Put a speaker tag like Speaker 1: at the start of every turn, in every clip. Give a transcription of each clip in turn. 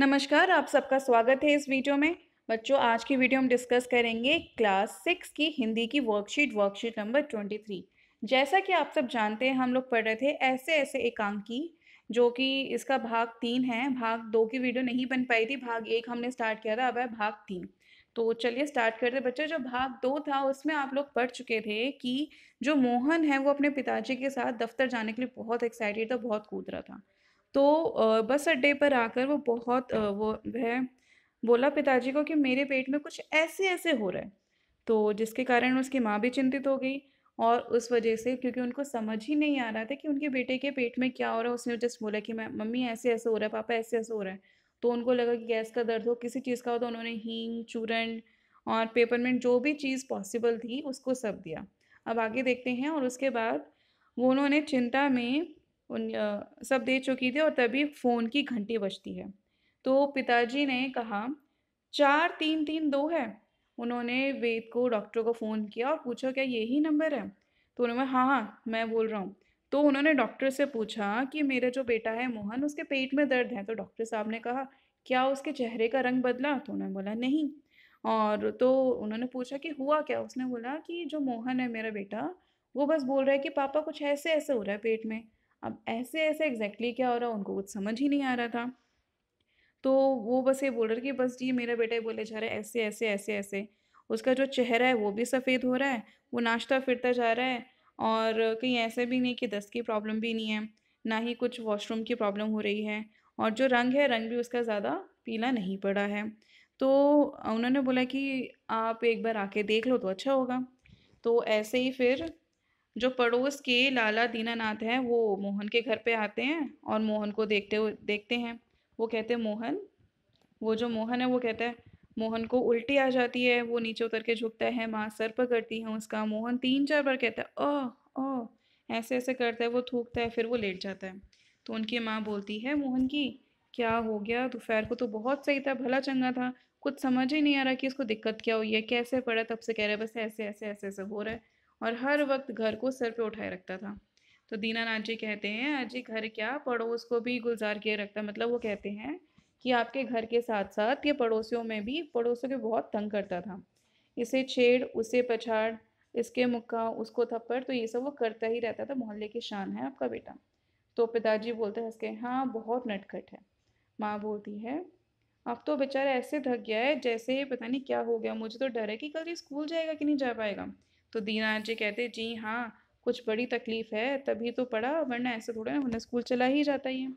Speaker 1: नमस्कार आप सबका स्वागत है इस वीडियो में बच्चों आज की वीडियो हम डिस्कस करेंगे क्लास सिक्स की हिंदी की worksheet worksheet number twenty three जैसा कि आप सब जानते हैं हम लोग पढ़ रहे थे ऐसे ऐसे एकांकी जो कि इसका भाग तीन है भाग दो की वीडियो नहीं बन पाई थी भाग एक हमने स्टार्ट किया था अब है भाग तीन तो चलिए स्टार्ट करते बच्चे जो भाग दो था उसमें आप लोग पढ़ चुके थे कि जो मोहन है वो अपने पिताजी के साथ दफ्तर जाने के लिए बहुत एक्साइटेड था बहुत कूद रहा था तो बस अड्डे पर आकर वो बहुत वो वह बोला पिताजी को कि मेरे पेट में कुछ ऐसे ऐसे हो रहा है तो जिसके कारण उसकी माँ भी चिंतित हो गई और उस वजह से क्योंकि उनको समझ ही नहीं आ रहा था कि उनके बेटे के पेट में क्या हो रहा है उसने जस्ट बोला कि मैं मम्मी ऐसे ऐसे हो रहा है पापा ऐसे ऐसे हो रहा है तो उनको लगा कि गैस का दर्द हो किसी चीज़ का हो तो उन्होंने हींग चूरन और पेपरमेंट जो भी चीज़ पॉसिबल थी उसको सब दिया अब आगे देखते हैं और उसके बाद वो उन्होंने चिंता में उन सब दे चुकी थी और तभी फ़ोन की घंटी बजती है तो पिताजी ने कहा चार तीन तीन दो है उन्होंने वेद को डॉक्टर को फ़ोन किया और पूछा क्या यही नंबर है तो उन्होंने हाँ हाँ मैं बोल रहा हूँ तो उन्होंने डॉक्टर से पूछा कि मेरा जो बेटा है मोहन उसके पेट में दर्द है तो डॉक्टर साहब ने कहा क्या उसके चेहरे का रंग बदला तो उन्होंने बोला नहीं और तो उन्होंने पूछा कि हुआ क्या उसने बोला कि जो मोहन है मेरा बेटा वो बस बोल रहा है कि पापा कुछ ऐसे ऐसे हो रहा है पेट में अब ऐसे ऐसे एग्जैक्टली exactly क्या हो रहा उनको कुछ समझ ही नहीं आ रहा था तो वो बस ये बोल रहे कि बस जी मेरा बेटा बोले जा रहा है ऐसे ऐसे ऐसे ऐसे उसका जो चेहरा है वो भी सफ़ेद हो रहा है वो नाश्ता फिरता जा रहा है और कहीं ऐसे भी नहीं कि दस्त की प्रॉब्लम भी नहीं है ना ही कुछ वॉशरूम की प्रॉब्लम हो रही है और जो रंग है रंग भी उसका ज़्यादा पीला नहीं पड़ा है तो उन्होंने बोला कि आप एक बार आके देख लो तो अच्छा होगा तो ऐसे ही फिर जो पड़ोस के लाला दीनानाथ हैं वो मोहन के घर पे आते हैं और मोहन को देखते हुए देखते हैं वो कहते हैं मोहन वो जो मोहन है वो कहता है मोहन को उल्टी आ जाती है वो नीचे उतर के झुकता है माँ सर पर करती है उसका मोहन तीन चार बार कहता है ओह ओह ऐसे ऐसे करता है वो थूकता है फिर वो लेट जाता है तो उनकी माँ बोलती है मोहन की क्या हो गया दोपहर को तो बहुत सही था भला चंगा था कुछ समझ ही नहीं आ रहा कि इसको दिक्कत क्या हुई है कैसे पड़ा तब से कह रहे बस ऐसे ऐसे ऐसे ऐसे हो रहा है और हर वक्त घर को सर पे उठाए रखता था तो दीनानाथ जी कहते हैं अजी घर क्या पड़ोस को भी गुलजार किए रखता मतलब वो कहते हैं कि आपके घर के साथ साथ ये पड़ोसियों में भी पड़ोसियों के बहुत तंग करता था इसे छेड़ उसे पछाड़ इसके मुक्का उसको थप्पड़ तो ये सब वो करता ही रहता था मोहल्ले की शान है आपका बेटा तो पिताजी बोलते हंस के हाँ बहुत नटखट है माँ बोलती है अब तो बेचारा ऐसे थक गया है जैसे पता नहीं क्या हो गया मुझे तो डर है कि कल ये स्कूल जाएगा कि नहीं जा पाएगा तो दीनानाथ जी कहते जी हाँ कुछ बड़ी तकलीफ़ है तभी तो पढ़ा वरना ऐसे थोड़ा ना वरना स्कूल चला ही जाता ये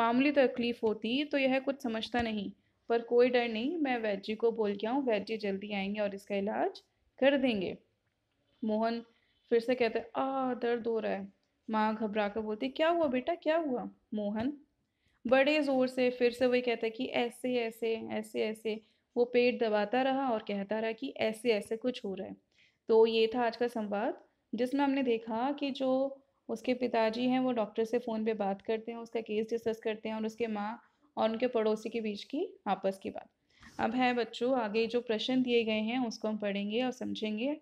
Speaker 1: मामूली तकलीफ़ होती तो यह कुछ समझता नहीं पर कोई डर नहीं मैं वैद्य जी को बोल के आऊँ वैद्य जी जल्दी आएंगे और इसका इलाज कर देंगे मोहन फिर से कहते आ दर्द हो रहा है माँ घबरा कर बोलती क्या हुआ बेटा क्या हुआ मोहन बड़े ज़ोर से फिर से वही कहता कि ऐसे ऐसे ऐसे ऐसे वो पेट दबाता रहा और कहता रहा कि ऐसे ऐसे कुछ हो रहा है तो ये था आज का संवाद जिसमें हमने देखा कि जो उसके पिताजी हैं वो डॉक्टर से फ़ोन पे बात करते हैं उसका केस डिस्कस करते हैं और उसके माँ और उनके पड़ोसी के बीच की आपस की बात अब है बच्चों आगे जो प्रश्न दिए गए हैं उसको हम पढ़ेंगे और समझेंगे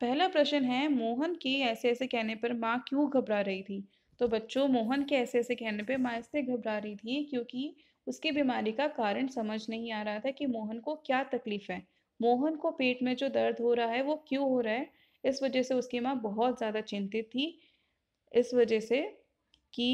Speaker 1: पहला प्रश्न है मोहन के ऐसे ऐसे कहने पर माँ क्यों घबरा रही थी तो बच्चों मोहन के ऐसे ऐसे कहने पर माँ इसलिए घबरा रही थी क्योंकि उसकी बीमारी का कारण समझ नहीं आ रहा था कि मोहन को क्या तकलीफ़ है मोहन को पेट में जो दर्द हो रहा है वो क्यों हो रहा है इस वजह से उसकी माँ बहुत ज़्यादा चिंतित थी इस वजह से कि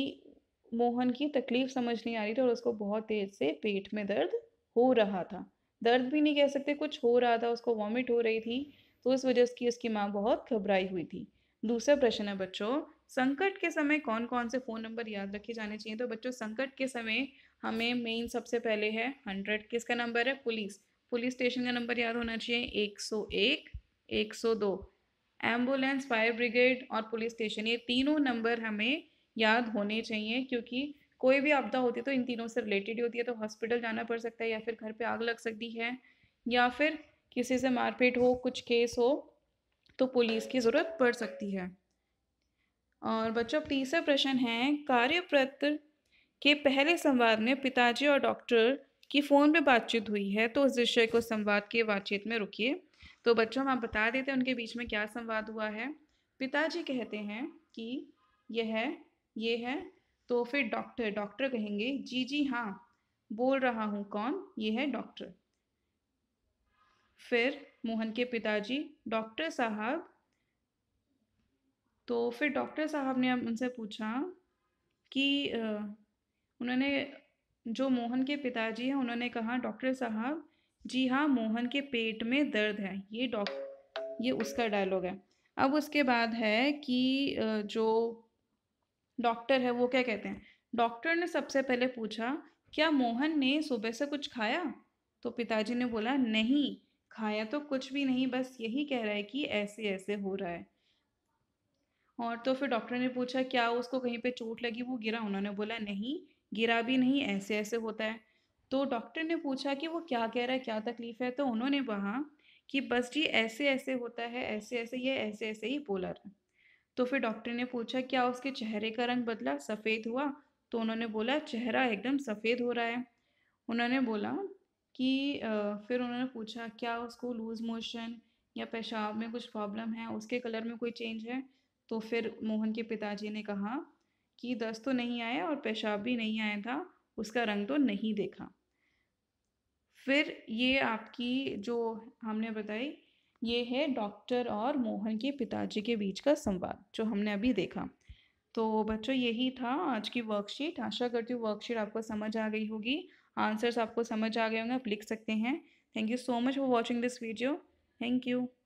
Speaker 1: मोहन की तकलीफ समझ नहीं आ रही थी और उसको बहुत तेज़ से पेट में दर्द हो रहा था दर्द भी नहीं कह सकते कुछ हो रहा था उसको वॉमिट हो रही थी तो इस वजह से उसकी माँ बहुत घबराई हुई थी दूसरा प्रश्न है बच्चों संकट के समय कौन कौन से फ़ोन नंबर याद रखे जाने चाहिए तो बच्चों संकट के समय हमें मेन सबसे पहले है हंड्रेड किसका नंबर है पुलिस पुलिस स्टेशन का नंबर याद होना चाहिए 101, 102, एम्बुलेंस फायर ब्रिगेड और पुलिस स्टेशन ये तीनों नंबर हमें याद होने चाहिए क्योंकि कोई भी आपदा होती है तो इन तीनों से रिलेटेड ही होती है तो हॉस्पिटल जाना पड़ सकता है या फिर घर पे आग लग सकती है या फिर किसी से मारपीट हो कुछ केस हो तो पुलिस की ज़रूरत पड़ सकती है और बच्चों तीसरा प्रश्न है कार्यपत्र के पहले संवाद में पिताजी और डॉक्टर कि फ़ोन पे बातचीत हुई है तो उस विषय को संवाद के बातचीत में रुकिए तो बच्चों हम बता देते हैं उनके बीच में क्या संवाद हुआ है पिताजी कहते हैं कि यह है ये है तो फिर डॉक्टर डॉक्टर कहेंगे जी जी हाँ बोल रहा हूँ कौन ये है डॉक्टर फिर मोहन के पिताजी डॉक्टर साहब तो फिर डॉक्टर साहब ने उनसे पूछा कि उन्होंने जो मोहन के पिताजी हैं उन्होंने कहा डॉक्टर साहब जी हाँ मोहन के पेट में दर्द है ये डॉक्टर ये उसका डायलॉग है अब उसके बाद है कि जो डॉक्टर है वो क्या कहते हैं डॉक्टर ने सबसे पहले पूछा क्या मोहन ने सुबह से कुछ खाया तो पिताजी ने बोला नहीं खाया तो कुछ भी नहीं बस यही कह रहा है कि ऐसे ऐसे हो रहा है और तो फिर डॉक्टर ने पूछा क्या उसको कहीं पे चोट लगी वो गिरा उन्होंने बोला नहीं गिरा भी नहीं ऐसे ऐसे होता है तो डॉक्टर ने पूछा कि वो क्या कह रहा है क्या तकलीफ़ है तो उन्होंने कहा कि बस जी ऐसे ऐसे होता है ऐसे ऐसे ये ऐसे ऐसे ही बोला रहा तो फिर डॉक्टर ने पूछा क्या उसके चेहरे का रंग बदला सफ़ेद हुआ तो उन्होंने बोला चेहरा एकदम सफ़ेद हो रहा है उन्होंने बोला कि फिर उन्होंने पूछा क्या उसको लूज़ मोशन या पेशाब में कुछ प्रॉब्लम है उसके कलर में कोई चेंज है तो फिर मोहन के पिताजी ने कहा कि दस्त तो नहीं आया और पेशाब भी नहीं आया था उसका रंग तो नहीं देखा फिर ये आपकी जो हमने बताई ये है डॉक्टर और मोहन के पिताजी के बीच का संवाद जो हमने अभी देखा तो बच्चों यही था आज की वर्कशीट आशा करती हूँ वर्कशीट आपको समझ आ गई होगी आंसर्स आपको समझ आ गए होंगे आप लिख सकते हैं thank you so much for watching this video thank you